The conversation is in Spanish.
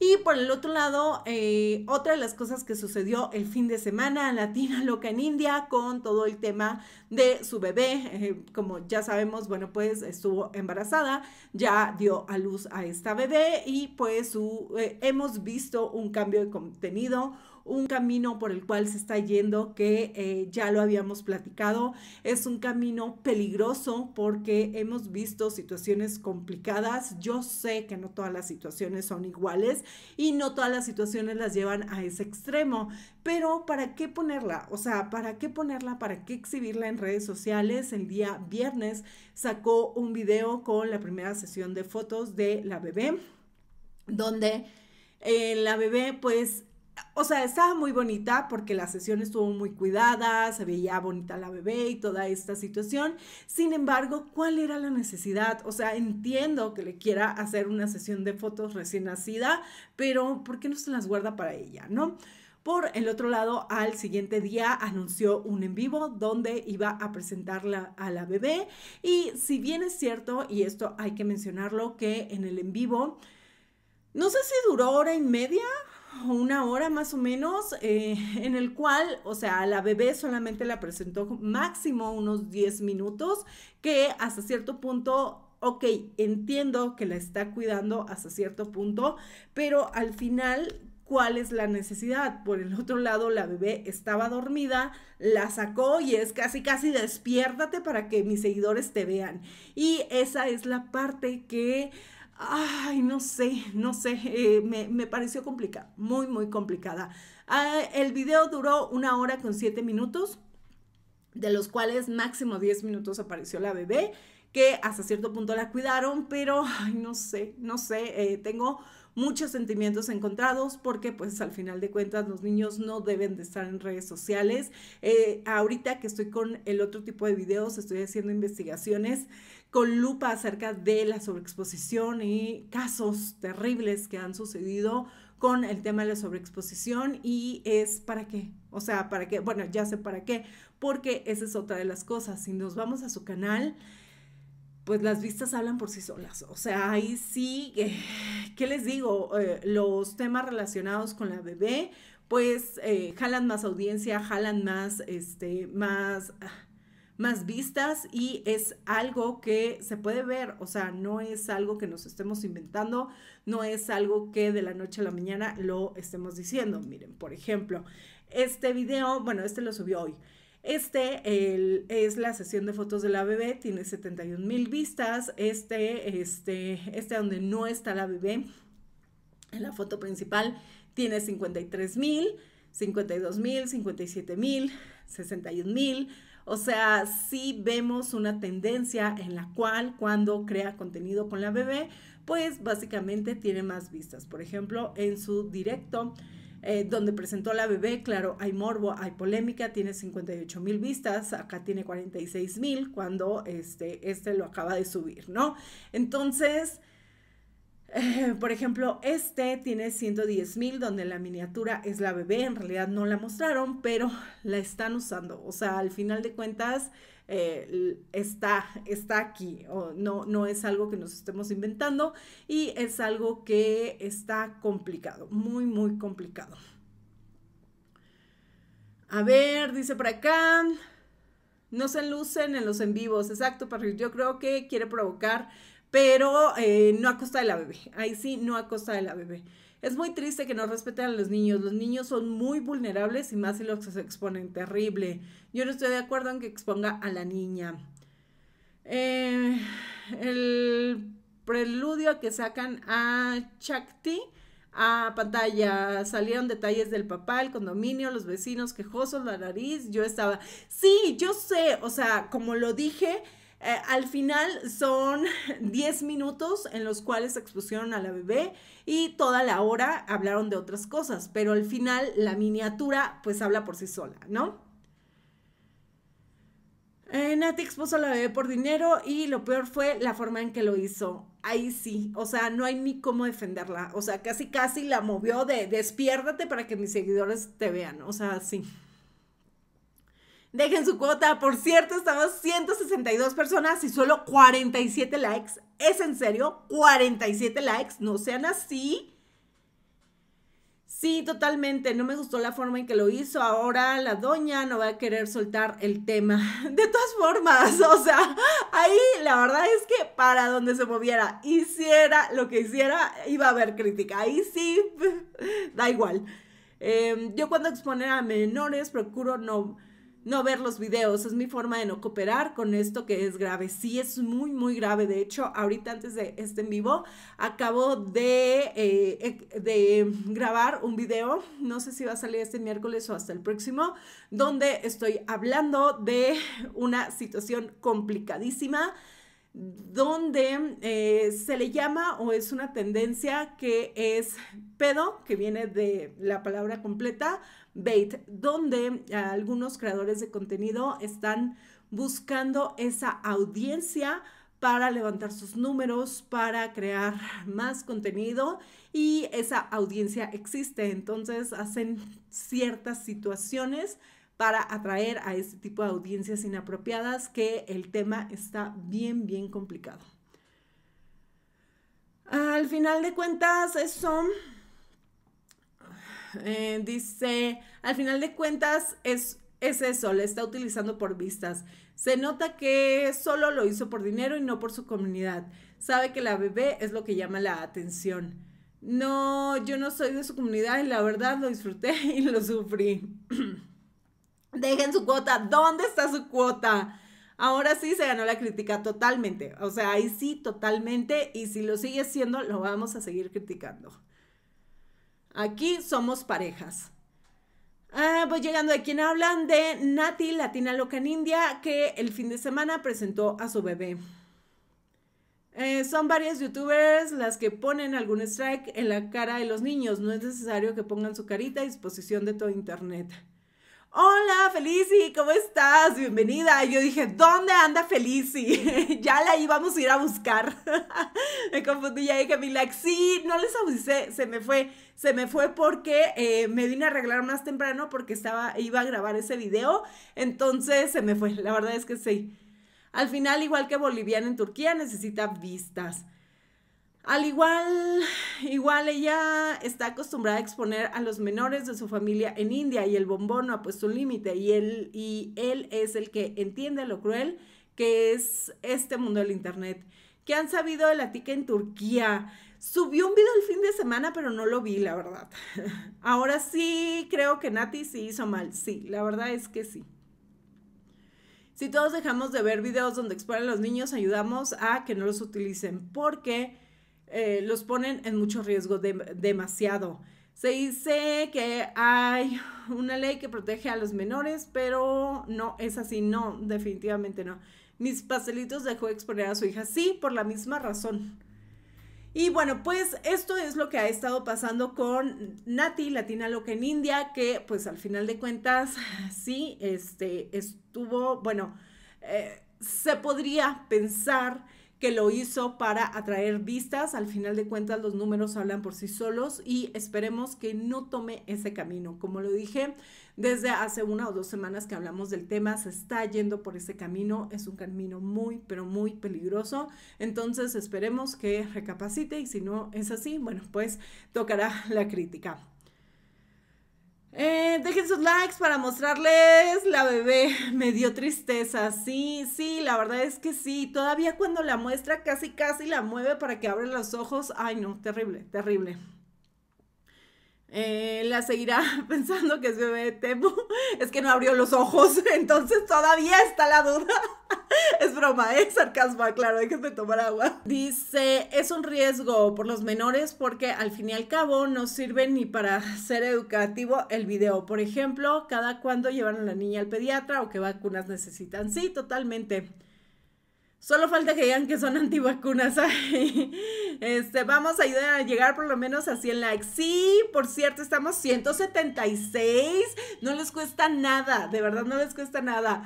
Y por el otro lado, eh, otra de las cosas que sucedió el fin de semana, Latina Loca en India, con todo el tema de su bebé. Eh, como ya sabemos, bueno, pues estuvo embarazada, ya dio a luz a esta bebé y pues eh, hemos visto un cambio de contenido, un camino por el cual se está yendo que eh, ya lo habíamos platicado. Es un camino peligroso porque hemos visto situaciones complicadas. Yo sé que no todas las situaciones son iguales y no todas las situaciones las llevan a ese extremo, pero ¿para qué ponerla? O sea, ¿para qué ponerla? ¿Para qué exhibirla en redes sociales? El día viernes sacó un video con la primera sesión de fotos de la bebé donde eh, la bebé pues o sea, estaba muy bonita porque la sesión estuvo muy cuidada, se veía bonita la bebé y toda esta situación. Sin embargo, ¿cuál era la necesidad? O sea, entiendo que le quiera hacer una sesión de fotos recién nacida, pero ¿por qué no se las guarda para ella, no? Por el otro lado, al siguiente día anunció un en vivo donde iba a presentarla a la bebé. Y si bien es cierto, y esto hay que mencionarlo, que en el en vivo no sé si duró hora y media o una hora más o menos, eh, en el cual, o sea, la bebé solamente la presentó máximo unos 10 minutos, que hasta cierto punto ok, entiendo que la está cuidando hasta cierto punto, pero al final, ¿cuál es la necesidad? Por el otro lado, la bebé estaba dormida, la sacó y es casi, casi despiértate para que mis seguidores te vean. Y esa es la parte que Ay, no sé, no sé, eh, me, pareció complicada, muy, muy complicada. Ah, el video duró una hora con siete minutos, de los cuales máximo diez minutos apareció la bebé, que hasta cierto punto la cuidaron, pero, ay, no sé, no sé, eh, tengo muchos sentimientos encontrados porque pues al final de cuentas los niños no deben de estar en redes sociales. Eh, ahorita que estoy con el otro tipo de videos, estoy haciendo investigaciones con lupa acerca de la sobreexposición y casos terribles que han sucedido con el tema de la sobreexposición y es para qué, o sea, para qué, bueno, ya sé para qué, porque esa es otra de las cosas, si nos vamos a su canal, pues las vistas hablan por sí solas. O sea, ahí sí, que eh, ¿qué les digo? Eh, los temas relacionados con la bebé, pues eh, jalan más audiencia, jalan más, este, más, más vistas y es algo que se puede ver. O sea, no es algo que nos estemos inventando, no es algo que de la noche a la mañana lo estemos diciendo. Miren, por ejemplo, este video, bueno, este lo subió hoy. Este es la sesión de fotos de la bebé, tiene 71 mil vistas. Este, este, este donde no está la bebé, en la foto principal, tiene 53 mil, 52 mil, 57 mil, 61 mil. O sea, sí vemos una tendencia en la cual cuando crea contenido con la bebé, pues básicamente tiene más vistas. Por ejemplo, en su directo eh, donde presentó la bebé, claro, hay morbo, hay polémica, tiene 58 mil vistas, acá tiene 46 mil cuando este, este lo acaba de subir, ¿no? Entonces, por ejemplo, este tiene 110 mil, donde la miniatura es la bebé, en realidad no la mostraron, pero la están usando. O sea, al final de cuentas, eh, está, está aquí, o no, no es algo que nos estemos inventando y es algo que está complicado, muy, muy complicado. A ver, dice por acá. No se lucen en los en vivos, exacto, pero yo creo que quiere provocar pero eh, no a costa de la bebé. Ahí sí, no a costa de la bebé. Es muy triste que no respeten a los niños. Los niños son muy vulnerables y más si los exponen. Terrible. Yo no estoy de acuerdo en que exponga a la niña. Eh, el preludio que sacan a Chakti a pantalla. Salieron detalles del papá, el condominio, los vecinos quejosos, la nariz. Yo estaba. Sí, yo sé. O sea, como lo dije eh, al final son 10 minutos en los cuales expusieron a la bebé y toda la hora hablaron de otras cosas, pero al final la miniatura pues habla por sí sola, ¿no? Eh, Nati expuso a la bebé por dinero y lo peor fue la forma en que lo hizo. Ahí sí, o sea, no hay ni cómo defenderla. O sea, casi casi la movió de despiérdate para que mis seguidores te vean. O sea, sí. Dejen su cuota. Por cierto, estamos 162 personas y solo 47 likes. ¿Es en serio? 47 likes. No sean así. Sí, totalmente. No me gustó la forma en que lo hizo. Ahora la doña no va a querer soltar el tema. De todas formas, o sea, ahí la verdad es que para donde se moviera, hiciera lo que hiciera, iba a haber crítica. Ahí sí, da igual. Em, yo cuando exponer a menores procuro no no ver los videos, es mi forma de no cooperar con esto que es grave. Sí, es muy, muy grave. De hecho, ahorita antes de este en vivo, acabo de, eh, de grabar un video, no sé si va a salir este miércoles o hasta el próximo, donde estoy hablando de una situación complicadísima donde eh, se le llama o es una tendencia que es pedo, que viene de la palabra completa, bait, donde algunos creadores de contenido están buscando esa audiencia para levantar sus números, para crear más contenido y esa audiencia existe. Entonces hacen ciertas situaciones para atraer a este tipo de audiencias inapropiadas, que el tema está bien, bien complicado. Al final de cuentas, eso eh, dice, al final de cuentas es, es eso, le está utilizando por vistas. Se nota que solo lo hizo por dinero y no por su comunidad. Sabe que la bebé es lo que llama la atención. No, yo no soy de su comunidad y la verdad lo disfruté y lo sufrí. Dejen su cuota. ¿Dónde está su cuota? Ahora sí se ganó la crítica totalmente. O sea, ahí sí, totalmente. Y si lo sigue siendo, lo vamos a seguir criticando. Aquí somos parejas. Ah, pues voy llegando de quien hablan de Nati, latina loca en India, que el fin de semana presentó a su bebé. Eh, son varias youtubers las que ponen algún strike en la cara de los niños. No es necesario que pongan su carita a disposición de todo internet hola Felici, ¿cómo estás? Bienvenida. Yo dije, ¿dónde anda Felici? ya la íbamos a ir a buscar. me confundí, ya dije, mi like, sí, no les avisé, se me fue, se me fue porque eh, me vine a arreglar más temprano porque estaba, iba a grabar ese video, entonces se me fue, la verdad es que sí. Al final, igual que boliviana en Turquía, necesita vistas. Al igual, igual ella está acostumbrada a exponer a los menores de su familia en India y el bombón no ha puesto un límite y él, y él es el que entiende lo cruel que es este mundo del Internet. ¿Qué han sabido de la tica en Turquía? Subió un video el fin de semana, pero no lo vi, la verdad. Ahora sí, creo que Nati sí hizo mal. Sí, la verdad es que sí. Si todos dejamos de ver videos donde exponen a los niños, ayudamos a que no los utilicen, porque eh, los ponen en mucho riesgo demasiado. Se dice que hay una ley que protege a los menores, pero no es así, no, definitivamente no. Mis pastelitos dejó exponer a su hija, sí, por la misma razón. Y bueno, pues esto es lo que ha estado pasando con Nati, Latina Loca en India, que pues al final de cuentas sí, este, estuvo, bueno, eh, se podría pensar que lo hizo para atraer vistas. Al final de cuentas, los números hablan por sí solos y esperemos que no tome ese camino. Como lo dije, desde hace una o dos semanas que hablamos del tema, se está yendo por ese camino. Es un camino muy, pero muy peligroso. Entonces, esperemos que recapacite y si no es así, bueno, pues tocará la crítica. Eh, dejen sus likes para mostrarles la bebé. Me dio tristeza. Sí, sí, la verdad es que sí. Todavía cuando la muestra casi casi la mueve para que abra los ojos. Ay, no, terrible, terrible. Eh, la seguirá pensando que es bebé de Es que no abrió los ojos, entonces todavía está la duda. Es broma, ¿eh? es sarcasmo, claro, que tomar agua. Dice, es un riesgo por los menores porque al fin y al cabo no sirve ni para ser educativo el video. Por ejemplo, cada cuando llevan a la niña al pediatra o qué vacunas necesitan. Sí, totalmente. Solo falta que digan que son antivacunas. Este, vamos a ayudar a llegar por lo menos a 100 likes. Sí, por cierto, estamos 176. No les cuesta nada, de verdad no les cuesta nada.